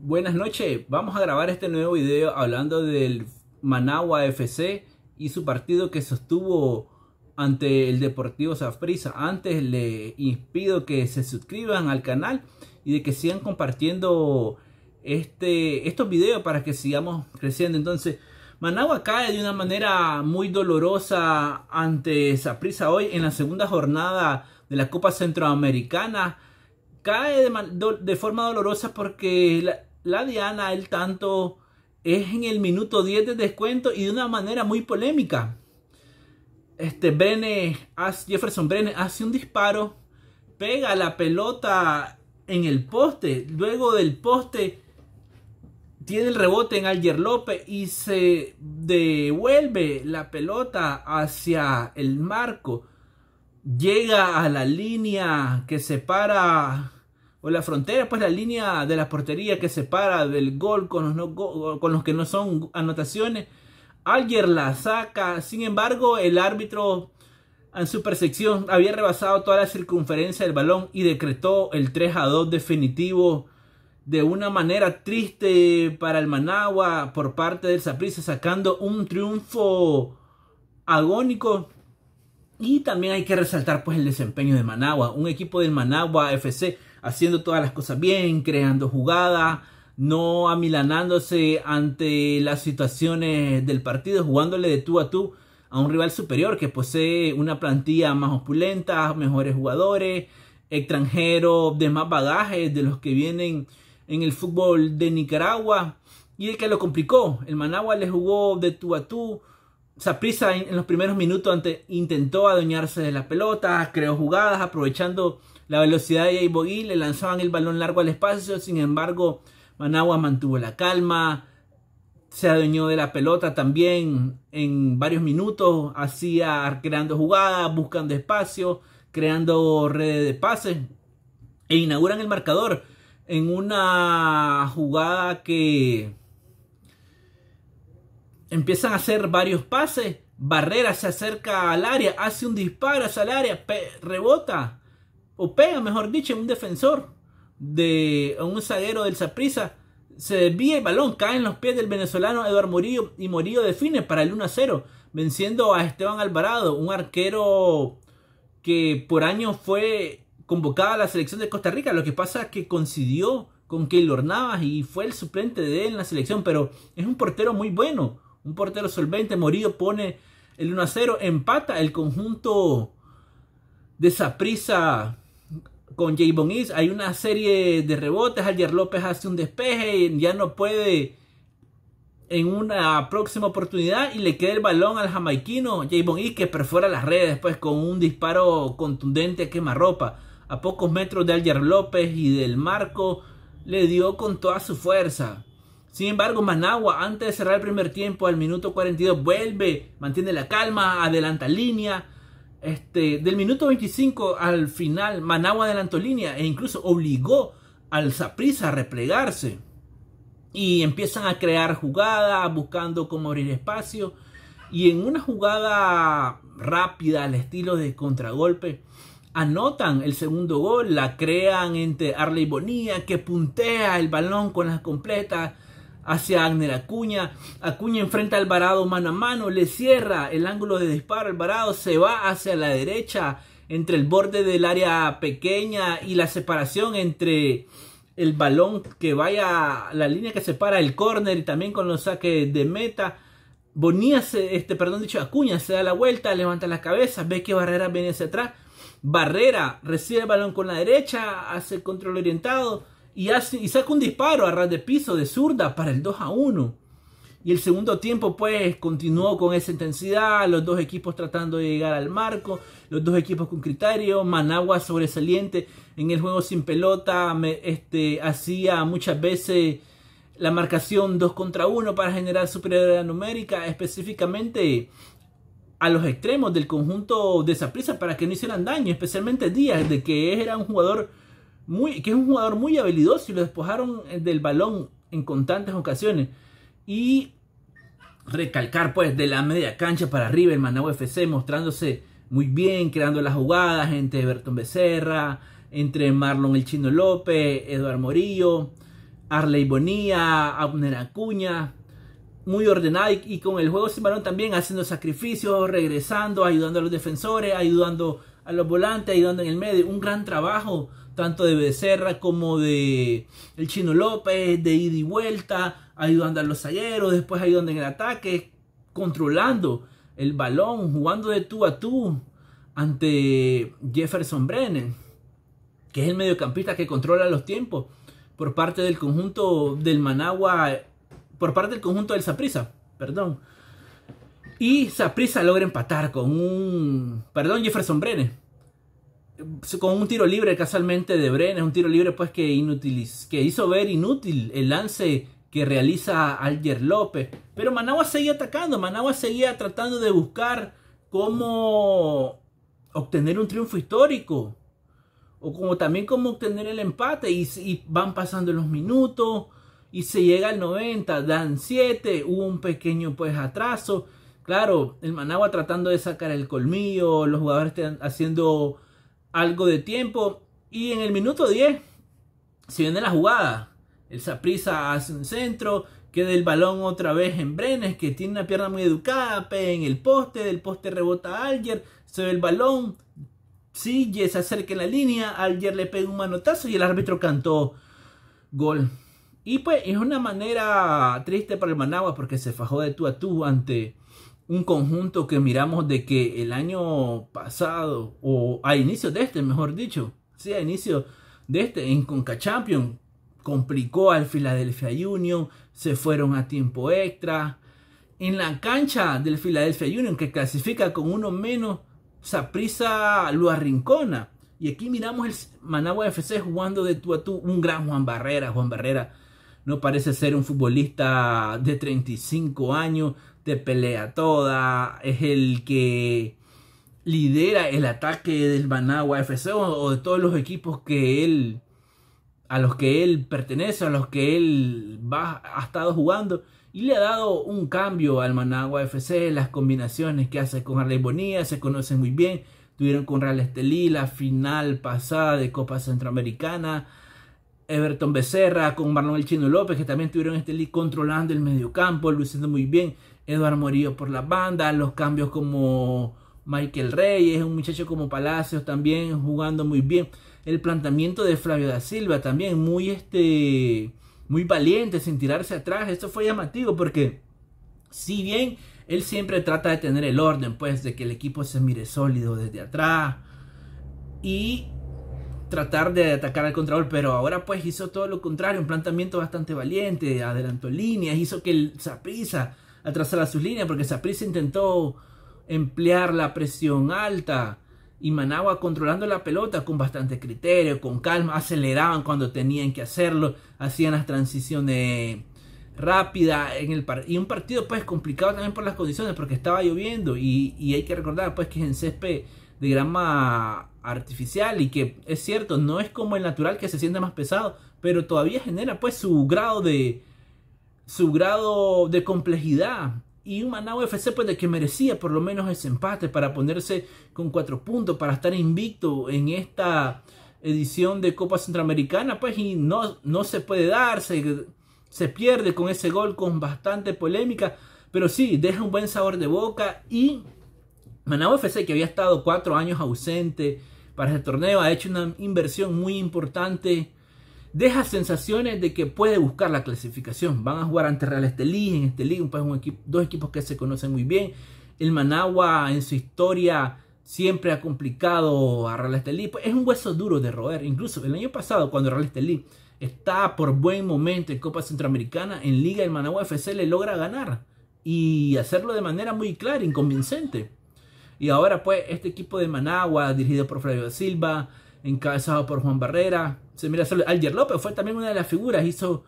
Buenas noches, vamos a grabar este nuevo video hablando del Managua FC y su partido que sostuvo ante el Deportivo Saprissa. Antes le pido que se suscriban al canal y de que sigan compartiendo este, estos videos para que sigamos creciendo. Entonces, Managua cae de una manera muy dolorosa ante Saprissa hoy en la segunda jornada de la Copa Centroamericana. Cae de, forma dolorosa porque la, la Diana, el tanto es en el minuto 10 de descuento y de una manera muy polémica. Este Brenes, Jefferson Brenner hace un disparo, pega la pelota en el poste, luego del poste tiene el rebote en Alger López y se devuelve la pelota hacia el marco. Llega a la línea que separa o la frontera, pues la línea de la portería que separa del gol con los, con los que no son anotaciones. alguien la saca, sin embargo el árbitro en su percepción había rebasado toda la circunferencia del balón y decretó el 3 a 2 definitivo de una manera triste para el Managua por parte del Saprissa sacando un triunfo agónico y también hay que resaltar pues el desempeño de Managua, un equipo del Managua FC haciendo todas las cosas bien, creando jugadas, no amilanándose ante las situaciones del partido, jugándole de tú a tú a un rival superior que posee una plantilla más opulenta, mejores jugadores, extranjeros de más bagaje de los que vienen en el fútbol de Nicaragua y el que lo complicó. El Managua le jugó de tú a tú. Saprisa en, los primeros minutos intentó adueñarse de la pelota, creó jugadas aprovechando la velocidad de Yaiboguí, le lanzaban el balón largo al espacio, sin embargo, Managua mantuvo la calma, se adueñó de la pelota también en varios minutos, hacía creando jugadas, buscando espacio, creando redes de pases e inauguran el marcador en una jugada que empiezan a hacer varios pases, Barrera se acerca al área, hace un disparo hacia el área, rebota o pega, mejor dicho, un defensor de un zaguero del Saprisa. Se desvía el balón, cae en los pies del venezolano Eduardo Morillo. y Morillo define para el 1-0, venciendo a Esteban Alvarado, un arquero que por años fue convocado a la selección de Costa Rica. Lo que pasa es que coincidió con Keylor Navas y fue el suplente de él en la selección, pero es un portero muy bueno, un portero solvente. Morillo pone el 1-0, empata el conjunto de Saprisa con Javon Hay una serie de rebotes. Alger López hace un despeje. Y ya no puede en una próxima oportunidad. Y le queda el balón al jamaiquino Javon East que perfora las redes después pues, con un disparo contundente a ropa A pocos metros de Alger López y del marco le dio con toda su fuerza. Sin embargo, Managua, antes de cerrar el primer tiempo, al minuto 42, vuelve, mantiene la calma, adelanta línea este, del minuto 25 al final, Managua adelantó línea e incluso obligó al Zaprisa a replegarse. Y empiezan a crear jugadas, buscando cómo abrir espacio. Y en una jugada rápida, al estilo de contragolpe, anotan el segundo gol, la crean entre Arley Bonilla, que puntea el balón con las completas hacia Agner Acuña. Acuña enfrenta al varado mano a mano, le cierra el ángulo de disparo. varado se va hacia la derecha entre el borde del área pequeña y la separación entre el balón que vaya la línea que separa el córner y también con los saques de meta. Bonía, este, perdón, dicho Acuña se da la vuelta, levanta la cabeza, ve que Barrera viene hacia atrás. Barrera recibe el balón con la derecha, hace control orientado y, saca un disparo a ras de piso de zurda para el 2 a 1. Y el segundo tiempo pues continuó con esa intensidad, los dos equipos tratando de llegar al marco, los dos equipos con criterio, Managua sobresaliente en el juego sin pelota, este, hacía muchas veces la marcación 2 contra 1 para generar superioridad numérica, específicamente a los extremos del conjunto de prisa para que no hicieran daño, especialmente Díaz, de que era un jugador que es un jugador muy habilidoso y lo despojaron eh, del balón en constantes ocasiones. Y recalcar pues de la media cancha para arriba el Managua FC mostrándose muy bien, creando las jugadas entre Bertón Becerra, entre Marlon El Chino López, Eduardo Morillo, Arley Bonilla, Abner Acuña, muy ordenado y, y, con el juego sin balón también haciendo sacrificios, regresando, ayudando a los defensores, ayudando a los volantes, ayudando en el medio, un gran trabajo tanto de Becerra como de el Chino López, de ida y vuelta, ayudando a los zagueros, después donde en el ataque, controlando el balón, jugando de tú a tú ante Jefferson Brennan, que es el mediocampista que controla los tiempos por parte del conjunto del Managua, por parte del conjunto del Saprisa, perdón. Y Saprisa logra empatar con un, perdón, Jefferson Brennan eh, con un tiro libre casualmente de Bren, es un tiro libre pues que, que hizo ver inútil el lance que realiza Alger López. Pero Managua seguía atacando, Managua seguía tratando de buscar cómo obtener un triunfo histórico. O como también cómo obtener el empate. Y, van pasando los minutos. Y se llega al 90. Dan 7. Hubo un pequeño pues atraso. Claro, el Managua tratando de sacar el colmillo. Los jugadores están haciendo algo de tiempo. Y en el minuto 10 se viene la jugada. El Saprisa hace un centro, queda el balón otra vez en Brenes, que tiene una pierna muy educada, pega en el poste, del poste rebota Alger, se ve el balón, sigue, se acerca en la línea, Alger le pega un manotazo y el árbitro cantó gol. Y pues es una manera triste para el Managua porque se fajó de tú a tú ante un conjunto que miramos de que el año pasado, o a inicio de este, mejor dicho, sí, a inicio de este, en Conca complicó al Philadelphia Union, se fueron a tiempo extra. En la cancha del Philadelphia Union, que clasifica con uno menos, Saprisa lo Y aquí miramos el Managua FC jugando de tú a tú, un gran Juan Barrera, Juan Barrera no parece ser un futbolista de 35 años, de pelea toda, es el que lidera el ataque del Managua FC o, de todos los equipos que él a los que él pertenece, a los que él ha estado jugando y le ha dado un cambio al Managua FC, las combinaciones que hace con Arley Bonilla, se conocen muy bien, tuvieron con Real Estelí la final pasada de Copa Centroamericana, Everton Becerra, con Manuel Chino López, que también tuvieron este league controlando el mediocampo, lo muy bien. Eduardo Morillo por la banda, los cambios como Michael Reyes, un muchacho como Palacios también jugando muy bien. El planteamiento de Flavio da Silva también muy este muy valiente sin tirarse atrás. Esto fue llamativo porque si bien él siempre trata de tener el orden, pues de que el equipo se mire sólido desde atrás y tratar de atacar al control pero ahora pues hizo todo lo contrario, un planteamiento bastante valiente, adelantó líneas, hizo que el atrasara sus líneas, porque Zaprisa intentó emplear la presión alta y Managua controlando la pelota con bastante criterio, con calma, aceleraban cuando tenían que hacerlo, hacían las transiciones rápidas en el y un partido pues complicado también por las condiciones porque estaba lloviendo y, hay que recordar pues que es en césped de grama artificial y que es cierto, no es como el natural que se siente más pesado, pero todavía genera pues su grado de su grado de complejidad y un Maná FC pues de que merecía por lo menos ese empate para ponerse con cuatro puntos para estar invicto en esta edición de Copa Centroamericana pues y no, no se puede dar se, se pierde con ese gol con bastante polémica pero sí deja un buen sabor de boca y Managua FC, que había estado cuatro años ausente para este torneo, ha hecho una inversión muy importante. Deja sensaciones de que puede buscar la clasificación. Van a jugar ante Real Estelí, en Estelí, un, un dos equipos que se conocen muy bien. El Managua en su historia siempre ha complicado a Real Estelí. Pues, es un hueso duro de roer. Incluso el año pasado, cuando Real Estelí está por buen momento en Copa Centroamericana, en Liga el Managua FC le logra ganar y hacerlo de manera muy clara, inconvincente. Y ahora pues este equipo de Managua, dirigido por Flavio Silva, encabezado por Juan Barrera, se mira solo Alger López fue también una de las figuras, hizo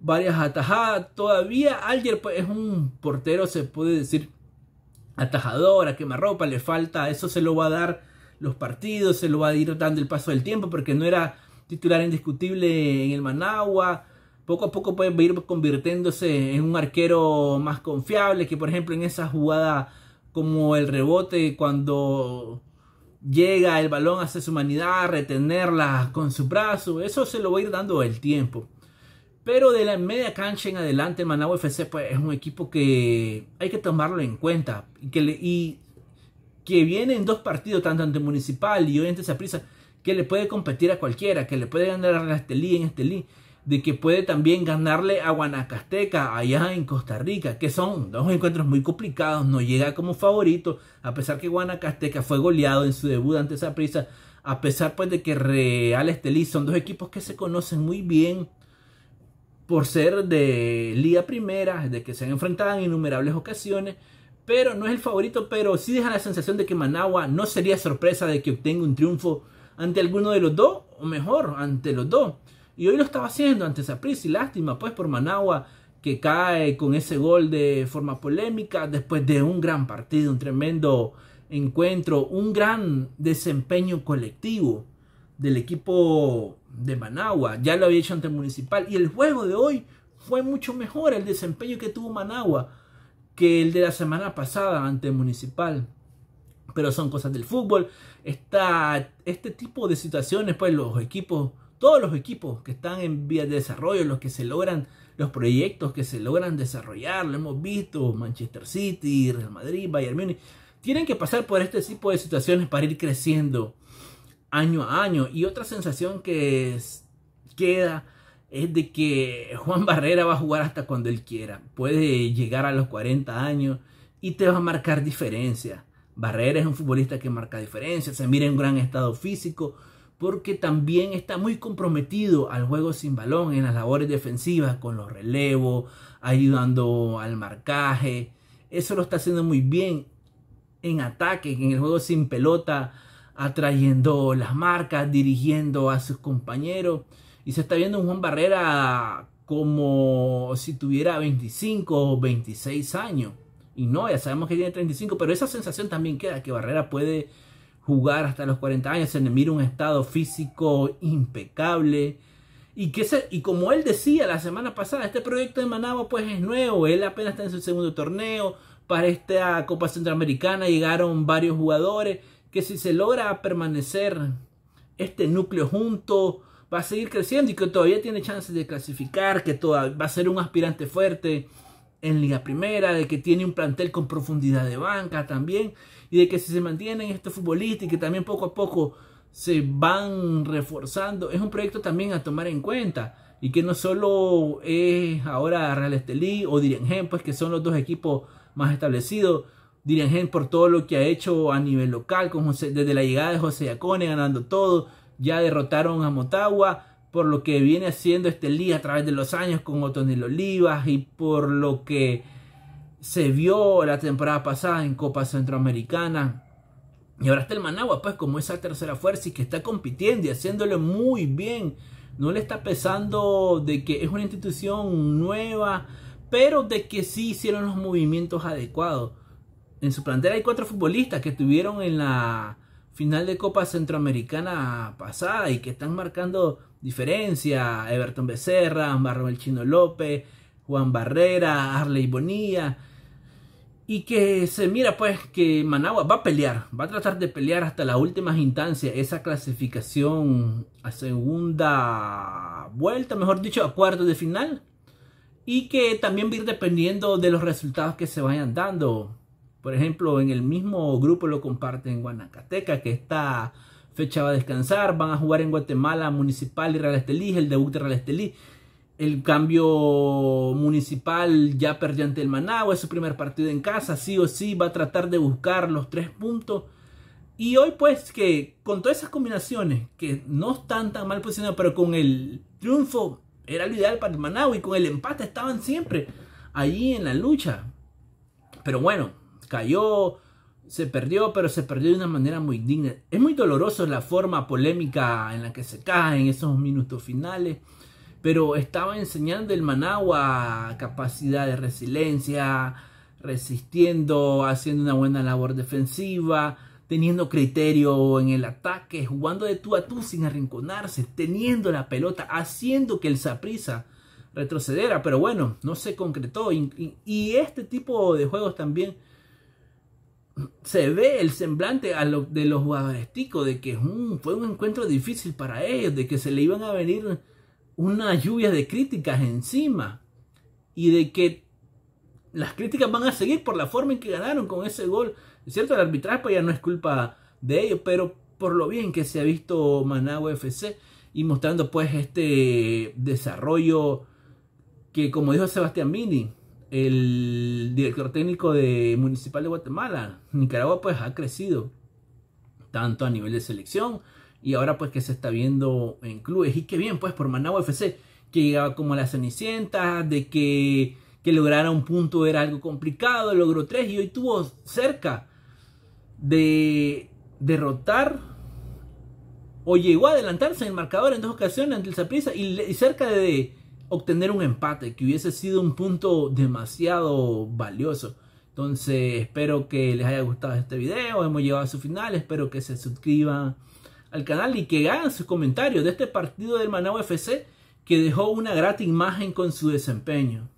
varias atajadas, todavía Alger pues, es un portero, se puede decir, atajador, a quemarropa, le falta, eso se lo va a dar los partidos, se lo va a ir dando el paso del tiempo, porque no era titular indiscutible en el Managua, poco a poco puede ir convirtiéndose en un arquero más confiable, que por ejemplo en esa jugada como el rebote cuando llega el balón hacia su humanidad, retenerla con su brazo, eso se lo va a ir dando el tiempo. Pero de la media cancha en adelante, Managua FC pues, es un equipo que hay que tomarlo en cuenta. Y que, que viene en dos partidos, tanto ante Municipal y hoy ante prisa que le puede competir a cualquiera, que le puede ganar a Estelí en Estelí de que puede también ganarle a Guanacasteca allá en Costa Rica, que son dos encuentros muy complicados, no llega como favorito, a pesar que Guanacasteca fue goleado en su debut ante esa prisa, a pesar pues de que Real Estelí son dos equipos que se conocen muy bien por ser de liga primera, de que se han enfrentado en innumerables ocasiones, pero no es el favorito, pero sí deja la sensación de que Managua no sería sorpresa de que obtenga un triunfo ante alguno de los dos, o mejor, ante los dos. Y hoy lo estaba haciendo ante Saprissa y lástima pues por Managua que cae con ese gol de forma polémica después de un gran partido, un tremendo encuentro, un gran desempeño colectivo del equipo de Managua. Ya lo había hecho ante Municipal y el juego de hoy fue mucho mejor el desempeño que tuvo Managua que el de la semana pasada ante Municipal. Pero son cosas del fútbol. este tipo de situaciones, pues los equipos todos los equipos que están en vía de desarrollo, los que se logran, los proyectos que se logran desarrollar, lo hemos visto, Manchester City, Real Madrid, Bayern Múnich, tienen que pasar por este tipo de situaciones para ir creciendo año a año. Y otra sensación que queda es de que Juan Barrera va a jugar hasta cuando él quiera. Puede llegar a los 40 años y te va a marcar diferencia. Barrera es un futbolista que marca diferencia, se mira en gran estado físico, porque también está muy comprometido al juego sin balón, en las labores defensivas, con los relevos, ayudando al marcaje. Eso lo está haciendo muy bien en ataque, en el juego sin pelota, atrayendo las marcas, dirigiendo a sus compañeros. Y se está viendo un Juan Barrera como si tuviera 25 o 26 años. Y no, ya sabemos que tiene 35, pero esa sensación también queda, que Barrera puede jugar hasta los 40 años, se le mira un estado físico impecable. Y, que y como él decía la semana pasada, este proyecto de Manabo pues es nuevo, él apenas está en su segundo torneo, para esta Copa Centroamericana llegaron varios jugadores que si se logra permanecer este núcleo junto va a seguir creciendo y que todavía tiene chances de clasificar, que va a ser un aspirante fuerte en Liga Primera, de que tiene un plantel con profundidad de banca también, y de que si se mantienen estos futbolistas y que también poco a poco se van reforzando, es un proyecto también a tomar en cuenta. Y que no solo es ahora Real Estelí o Dirigen, pues que son los dos equipos más establecidos. Dirigen por todo lo que ha hecho a nivel local, con desde la llegada de José Yacone ganando todo, ya derrotaron a Motagua, por lo que viene haciendo este liga a través de los años con Otonel Olivas y por lo que se vio la temporada pasada en Copa Centroamericana. Y ahora está el Managua, pues, como esa tercera fuerza y que está compitiendo y haciéndole muy bien. No le está pesando de que es una institución nueva, pero de que sí hicieron los movimientos adecuados. En su plantera hay cuatro futbolistas que estuvieron en la final de Copa Centroamericana pasada y que están marcando diferencia. Everton Becerra, Maruel Chino López, Juan Barrera, Arley Bonilla. Y que se mira pues que Managua va a pelear, va a tratar de pelear hasta las últimas instancias esa clasificación a segunda vuelta, mejor dicho, a cuarto de final. Y que también va a ir dependiendo de los resultados que se vayan dando. Por ejemplo, en el mismo grupo lo comparten Guanacateca, que está fecha va a descansar, van a jugar en Guatemala Municipal y Real Estelí, el debut de Real Estelí. El cambio municipal ya perdió ante el Managua, es su primer partido en casa, sí o sí va a tratar de buscar los tres puntos. Y hoy pues que con todas esas combinaciones que no están tan mal posicionadas, pero con el triunfo era lo ideal para el Managua y con el empate estaban siempre ahí en la lucha. Pero bueno, cayó se perdió, pero se perdió de una manera muy digna. Es muy doloroso la forma polémica en la que se cae en esos minutos finales, pero estaba enseñando el Managua capacidad de resiliencia, resistiendo, haciendo una buena labor defensiva, teniendo criterio en el ataque, jugando de tú a tú sin arrinconarse, teniendo la pelota, haciendo que el Saprisa retrocedera, pero bueno, no se concretó. y este tipo de juegos también se ve el semblante de los ticos de que mm, fue un encuentro difícil para ellos, de que se le iban a venir una lluvia de críticas encima y de que las críticas van a seguir por la forma en que ganaron con ese gol. Es cierto, el arbitraje pues, ya no es culpa de ellos, pero por lo bien que se ha visto Managua FC y mostrando pues este desarrollo que como dijo Sebastián Mini, el director técnico de Municipal de Guatemala. Nicaragua pues ha crecido tanto a nivel de selección y ahora pues que se está viendo en clubes y qué bien pues por Managua FC que llegaba como a la Cenicienta, de que, que lograra un punto era algo complicado, logró tres y hoy tuvo cerca de derrotar o llegó a adelantarse en el marcador en dos ocasiones ante el Zaprisa y cerca de obtener un empate, que hubiese sido un punto demasiado valioso. Entonces, espero que les haya gustado este video, hemos llegado a su final, espero que se suscriban al canal y que hagan sus comentarios de este partido del Managua FC que dejó una grata imagen con su desempeño.